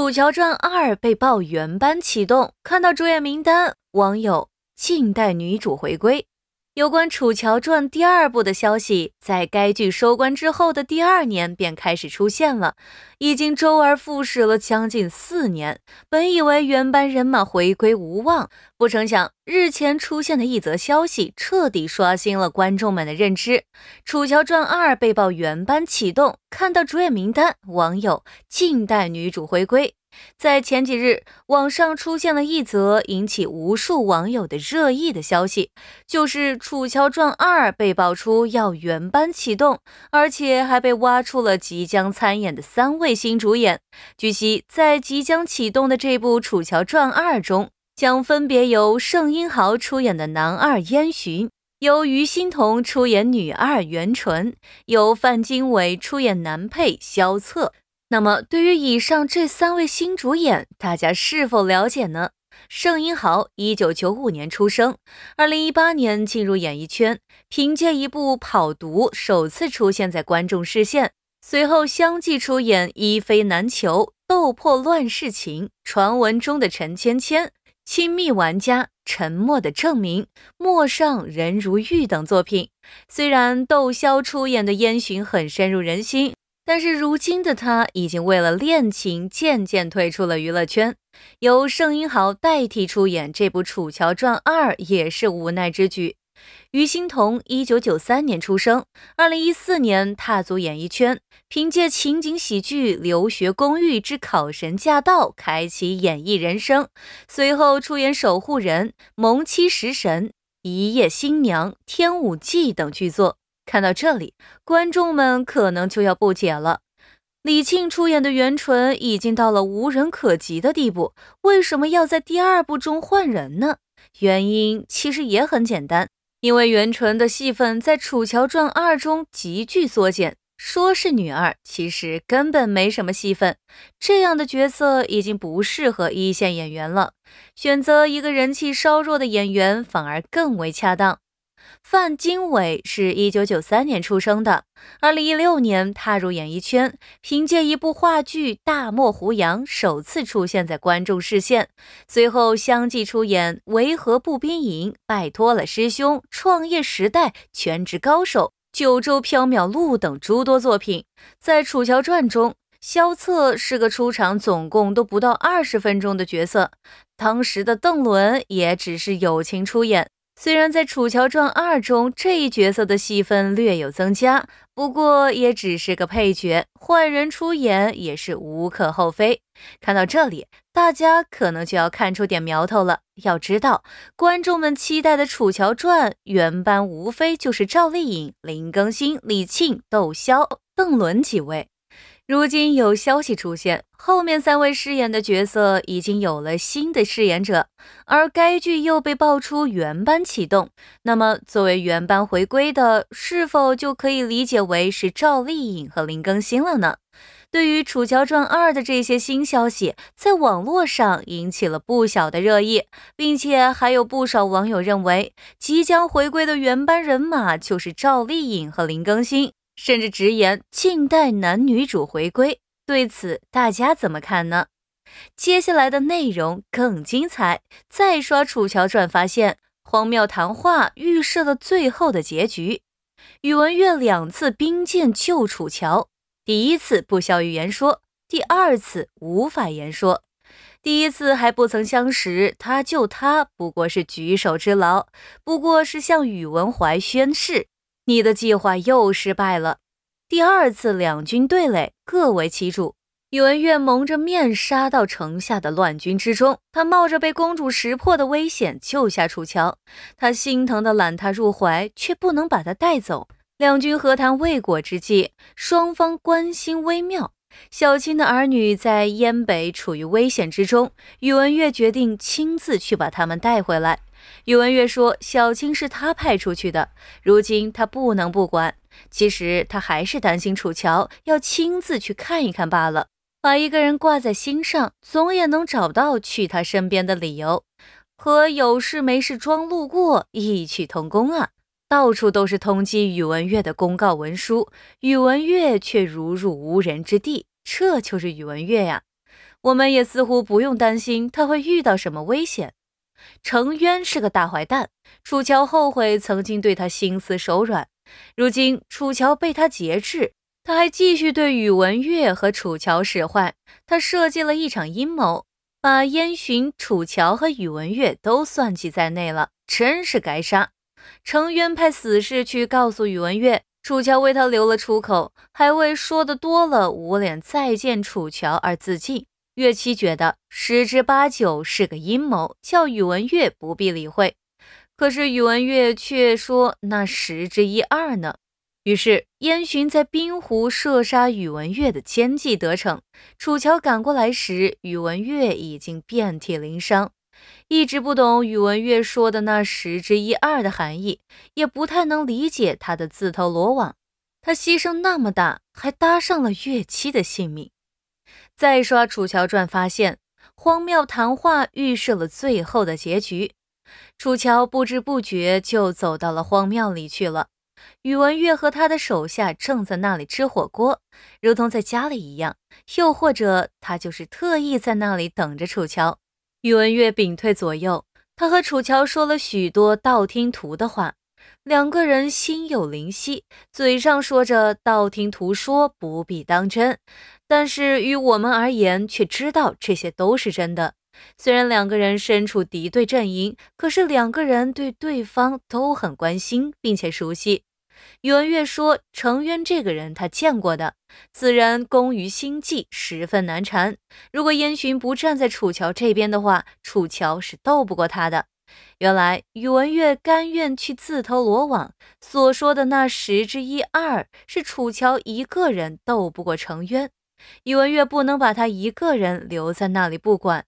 《楚乔传二》被爆原班启动，看到主演名单，网友静待女主回归。有关《楚乔传》第二部的消息，在该剧收官之后的第二年便开始出现了，已经周而复始了将近四年。本以为原班人马回归无望，不成想日前出现的一则消息，彻底刷新了观众们的认知，《楚乔传二》被曝原班启动，看到主演名单，网友静待女主回归。在前几日，网上出现了一则引起无数网友的热议的消息，就是《楚乔传二》被爆出要原班启动，而且还被挖出了即将参演的三位新主演。据悉，在即将启动的这部《楚乔传二》中，将分别由盛英豪出演的男二燕洵，由于心彤出演女二袁纯，由范金伟出演男配萧策。那么，对于以上这三位新主演，大家是否了解呢？盛英豪，一九九五年出生，二零一八年进入演艺圈，凭借一部《跑毒》首次出现在观众视线，随后相继出演《一飞难求》《斗破乱世情》《传闻中的陈芊芊》《亲密玩家》《沉默的证明》《陌上人如玉》等作品。虽然窦骁出演的燕洵很深入人心。但是如今的他已经为了恋情渐渐退出了娱乐圈，由盛英豪代替出演这部《楚乔传二》也是无奈之举。于欣彤，一九九三年出生，二零一四年踏足演艺圈，凭借情景喜剧《留学公寓之考神驾到》开启演艺人生，随后出演《守护人》《萌妻食神》《一夜新娘》《天舞记》等剧作。看到这里，观众们可能就要不解了：李沁出演的袁纯已经到了无人可及的地步，为什么要在第二部中换人呢？原因其实也很简单，因为袁纯的戏份在《楚乔传二》中急剧缩减，说是女二，其实根本没什么戏份。这样的角色已经不适合一线演员了，选择一个人气稍弱的演员反而更为恰当。范金纬是一九九三年出生的，二零一六年踏入演艺圈，凭借一部话剧《大漠胡杨》首次出现在观众视线，随后相继出演《维和步兵营》《拜托了师兄》《创业时代》《全职高手》《九州缥缈录》等诸多作品。在《楚乔传》中，萧策是个出场总共都不到二十分钟的角色，当时的邓伦也只是友情出演。虽然在《楚乔传二》中这一角色的戏份略有增加，不过也只是个配角，换人出演也是无可厚非。看到这里，大家可能就要看出点苗头了。要知道，观众们期待的《楚乔传》原班无非就是赵丽颖、林更新、李沁、窦骁、邓伦几位。如今有消息出现，后面三位饰演的角色已经有了新的饰演者，而该剧又被爆出原班启动。那么，作为原班回归的，是否就可以理解为是赵丽颖和林更新了呢？对于《楚乔传二》的这些新消息，在网络上引起了不小的热议，并且还有不少网友认为，即将回归的原班人马就是赵丽颖和林更新。甚至直言近代男女主回归，对此大家怎么看呢？接下来的内容更精彩。再刷《楚乔传》，发现荒谬谈话预设了最后的结局。宇文玥两次兵谏救楚乔，第一次不肖于言说，第二次无法言说。第一次还不曾相识，他救他不过是举手之劳，不过是向宇文怀宣誓。你的计划又失败了。第二次两军对垒，各为其主。宇文玥蒙着面杀到城下的乱军之中，他冒着被公主识破的危险救下楚乔。他心疼的揽她入怀，却不能把她带走。两军和谈未果之际，双方关心微妙。小青的儿女在燕北处于危险之中，宇文玥决定亲自去把他们带回来。宇文玥说：“小青是他派出去的，如今他不能不管。其实他还是担心楚乔，要亲自去看一看罢了。把一个人挂在心上，总也能找到去他身边的理由，和有事没事装路过异曲同工啊。”到处都是通缉宇文玥的公告文书，宇文玥却如入无人之地。这就是宇文玥呀！我们也似乎不用担心他会遇到什么危险。程渊是个大坏蛋，楚乔后悔曾经对他心慈手软。如今楚乔被他劫制，他还继续对宇文玥和楚乔使坏。他设计了一场阴谋，把燕洵、楚乔和宇文玥都算计在内了，真是该杀！程渊派死士去告诉宇文玥，楚乔为他留了出口，还为说的多了无脸再见楚乔而自尽。岳七觉得十之八九是个阴谋，叫宇文玥不必理会。可是宇文玥却说那十之一二呢。于是燕洵在冰湖射杀宇文玥的奸计得逞。楚乔赶过来时，宇文玥已经遍体鳞伤。一直不懂宇文玥说的那十之一二的含义，也不太能理解他的自投罗网。他牺牲那么大，还搭上了岳七的性命。再刷《楚乔传》，发现荒庙谈话预设了最后的结局。楚乔不知不觉就走到了荒庙里去了。宇文玥和他的手下正在那里吃火锅，如同在家里一样。又或者，他就是特意在那里等着楚乔。宇文玥屏退左右，他和楚乔说了许多道听途的话，两个人心有灵犀，嘴上说着道听途说不必当真，但是于我们而言却知道这些都是真的。虽然两个人身处敌对阵营，可是两个人对对方都很关心，并且熟悉。宇文玥说：“程渊这个人，他见过的，此人工于心计，十分难缠。如果燕洵不站在楚乔这边的话，楚乔是斗不过他的。原来宇文玥甘愿去自投罗网，所说的那十之一二是楚乔一个人斗不过程渊，宇文玥不能把他一个人留在那里不管。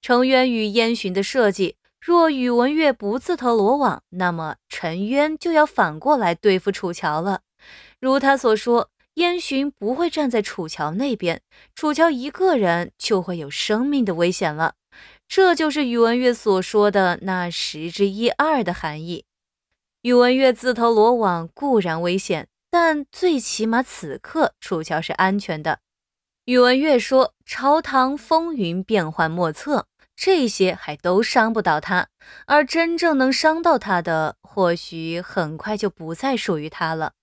程渊与燕洵的设计。”若宇文玥不自投罗网，那么陈渊就要反过来对付楚乔了。如他所说，燕洵不会站在楚乔那边，楚乔一个人就会有生命的危险了。这就是宇文玥所说的那十之一二的含义。宇文玥自投罗网固然危险，但最起码此刻楚乔是安全的。宇文玥说：“朝堂风云变幻莫测。”这些还都伤不到他，而真正能伤到他的，或许很快就不再属于他了。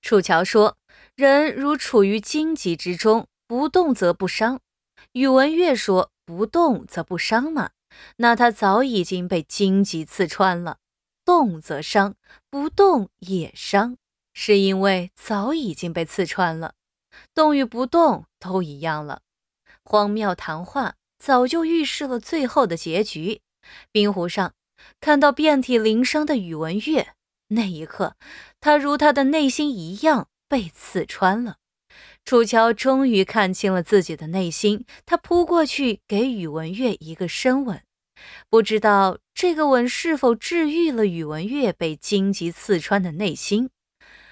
楚乔说：“人如处于荆棘之中，不动则不伤。”宇文玥说：“不动则不伤嘛？那他早已经被荆棘刺穿了，动则伤，不动也伤，是因为早已经被刺穿了，动与不动都一样了。”荒谬谈话。早就预示了最后的结局。冰湖上，看到遍体鳞伤的宇文玥，那一刻，他如他的内心一样被刺穿了。楚乔终于看清了自己的内心，他扑过去给宇文玥一个深吻，不知道这个吻是否治愈了宇文玥被荆棘刺穿的内心。